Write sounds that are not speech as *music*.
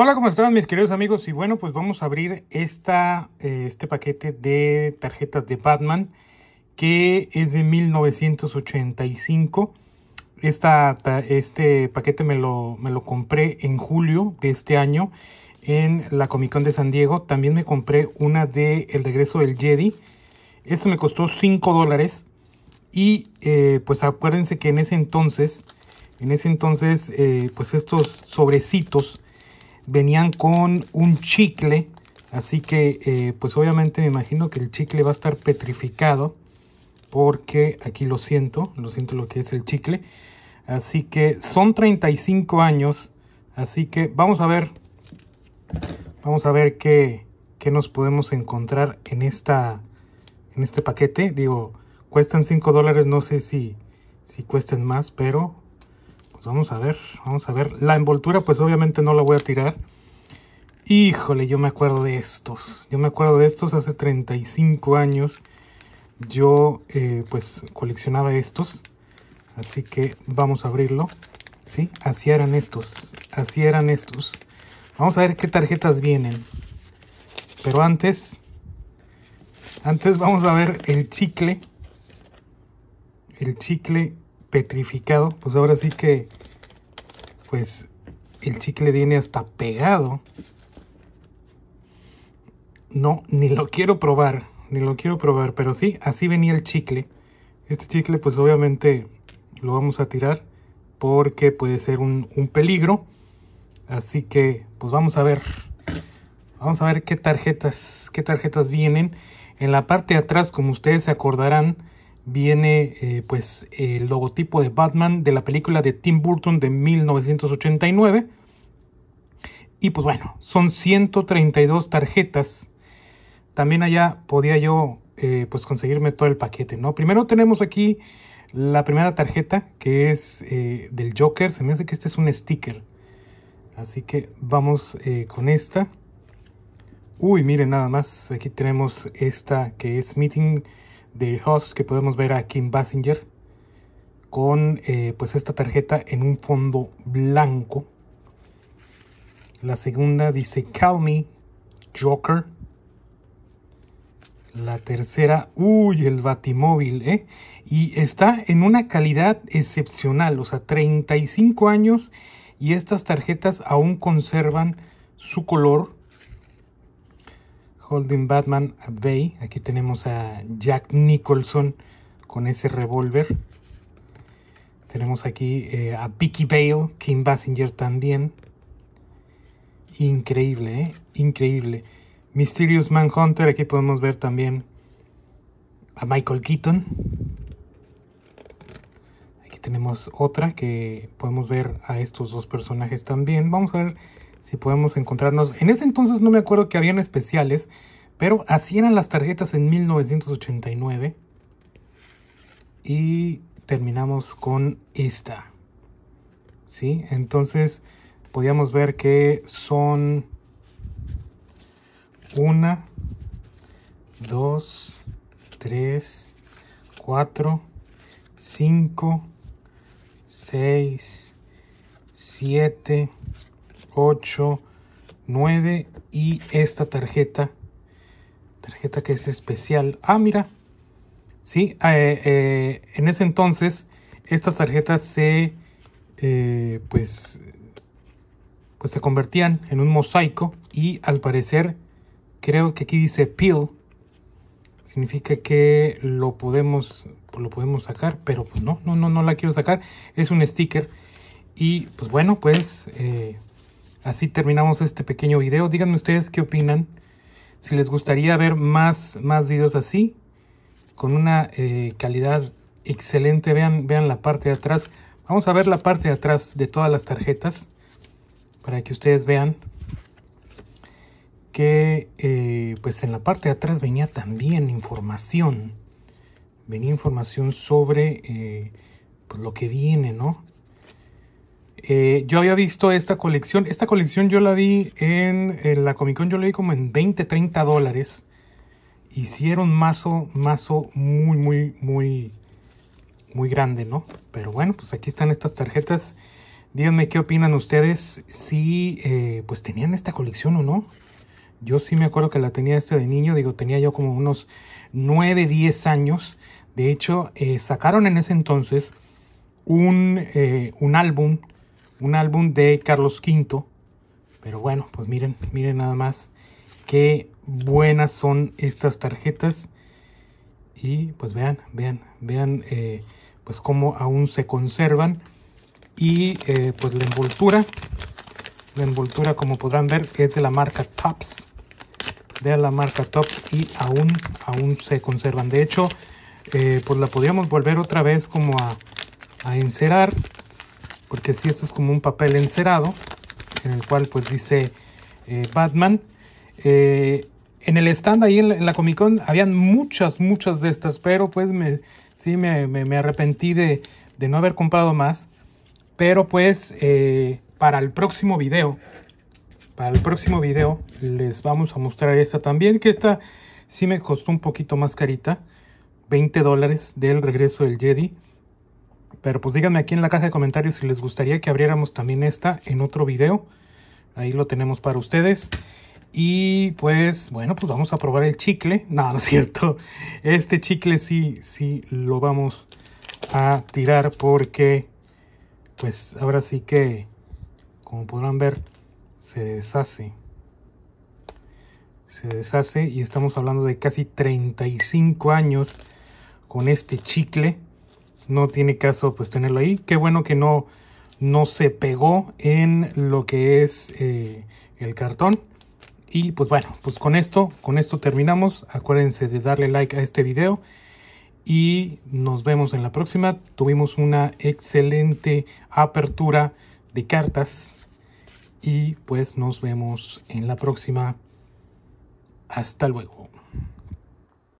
Hola, ¿cómo están mis queridos amigos? Y bueno, pues vamos a abrir esta, eh, este paquete de tarjetas de Batman que es de 1985. Esta, este paquete me lo, me lo compré en julio de este año en la Comic Con de San Diego. También me compré una de El Regreso del Jedi. Esta me costó 5 dólares. Y eh, pues acuérdense que en ese entonces, en ese entonces, eh, pues estos sobrecitos venían con un chicle. Así que, eh, pues obviamente me imagino que el chicle va a estar petrificado. Porque aquí lo siento, lo siento lo que es el chicle. Así que son 35 años. Así que vamos a ver. Vamos a ver qué, qué nos podemos encontrar en, esta, en este paquete. Digo, cuestan 5 dólares. No sé si, si cuesten más, pero pues vamos a ver, vamos a ver. La envoltura pues obviamente no la voy a tirar. Híjole, yo me acuerdo de estos. Yo me acuerdo de estos hace 35 años. Yo eh, pues coleccionaba estos. Así que vamos a abrirlo. ¿Sí? Así eran estos. Así eran estos. Vamos a ver qué tarjetas vienen. Pero antes... Antes vamos a ver el chicle. El chicle petrificado, pues ahora sí que, pues el chicle viene hasta pegado. No, ni lo quiero probar, ni lo quiero probar, pero sí, así venía el chicle. Este chicle pues obviamente lo vamos a tirar porque puede ser un, peligro. Así que pues vamos a ver, vamos a ver qué tarjetas, qué tarjetas vienen. En la parte de atrás, como ustedes se acordarán, viene eh, pues el logotipo de Batman de la película de Tim Burton de 1989. Y pues bueno, son 132 tarjetas. También allá podía yo eh, pues conseguirme todo el paquete, ¿no? Primero tenemos aquí la primera tarjeta que es eh, del Joker. Se me hace que este es un sticker. Así que vamos con esta. Uy, miren nada más. Aquí tenemos esta que es Meeting de Hoss que podemos ver a en Basinger con eh, pues esta tarjeta en un fondo blanco. La segunda dice Call Me Joker. La tercera, uy, el batimóvil, ¿eh? Y está en una calidad excepcional, o sea, 35 años y estas tarjetas aún conservan su color Holding Batman at Bay. Aquí tenemos a Jack Nicholson con ese revólver. Tenemos aquí eh, a Vicky Bale, Kim Basinger también. Increíble, ¿eh? Increíble. Mysterious Manhunter, aquí podemos ver también a Michael Keaton. Aquí tenemos otra que podemos ver a estos dos personajes también. Vamos a ver si podemos encontrarnos. En ese entonces no me acuerdo que habían especiales, pero así eran las tarjetas en 1989. Y terminamos con esta. ¿Sí? Entonces podíamos ver que son una, dos, tres, cuatro, cinco, seis, siete, 8, 9 y esta tarjeta, tarjeta que es especial. Ah, mira, sí, eh, eh, en ese entonces estas tarjetas se, eh, pues, pues se convertían en un mosaico y al parecer creo que aquí dice peel significa que lo podemos lo podemos sacar pero pues no no no no la quiero sacar es un sticker y pues bueno pues así terminamos este pequeño video. Díganme ustedes qué opinan. Si les gustaría ver más, más videos así, con una eh, calidad excelente. Vean, vean la parte de atrás. Vamos a ver la parte de atrás de todas las tarjetas. Para que ustedes vean que eh, pues en la parte de atrás venía también información. Venía información sobre eh, pues lo que viene, ¿no? Eh, yo había visto esta colección. Esta colección yo la vi en, la Comic Con, yo la vi como en 20, 30 dólares. Hicieron mazo, mazo muy, muy, muy, muy grande, ¿no? Pero bueno, pues aquí están estas tarjetas. Díganme qué opinan ustedes si eh, pues tenían esta colección o no. Yo sí me acuerdo que la tenía este de niño, digo, tenía yo como unos 9, 10 años. De hecho, eh, sacaron en ese entonces un, un álbum un álbum de Carlos V. Pero bueno, pues miren, miren nada más qué buenas son estas tarjetas. Y pues vean, vean, vean eh, pues cómo aún se conservan. Y eh, pues la envoltura, la envoltura como podrán ver es de la marca Tops. De la marca Tops y aún, aún se conservan. De hecho, eh, pues la podríamos volver otra vez como a, a encerar porque si esto es como un papel encerado en el cual pues dice eh, Batman eh, en el stand ahí en la, Comic Con habían muchas muchas de estas pero pues me sí me, arrepentí de, no haber comprado más pero pues eh, para el próximo video para el próximo video les vamos a mostrar esta también que esta sí me costó un poquito más carita 20 dólares del regreso del Jedi pero pues díganme aquí en la caja de comentarios si les gustaría que abriéramos también esta en otro video. Ahí lo tenemos para ustedes. Y pues, bueno, pues vamos a probar el chicle. *laughs* No, no es cierto. Este chicle sí, sí lo vamos a tirar porque, pues ahora sí que, como podrán ver, se deshace. Se deshace y estamos hablando de casi 35 años con este chicle no tiene caso pues tenerlo ahí. Qué bueno que no, no se pegó en lo que es eh, el cartón. Y pues bueno, pues con esto, con esto terminamos. Acuérdense de darle like a este video. Y nos vemos en la próxima. Tuvimos una excelente apertura de cartas. Y pues nos vemos en la próxima. Hasta luego.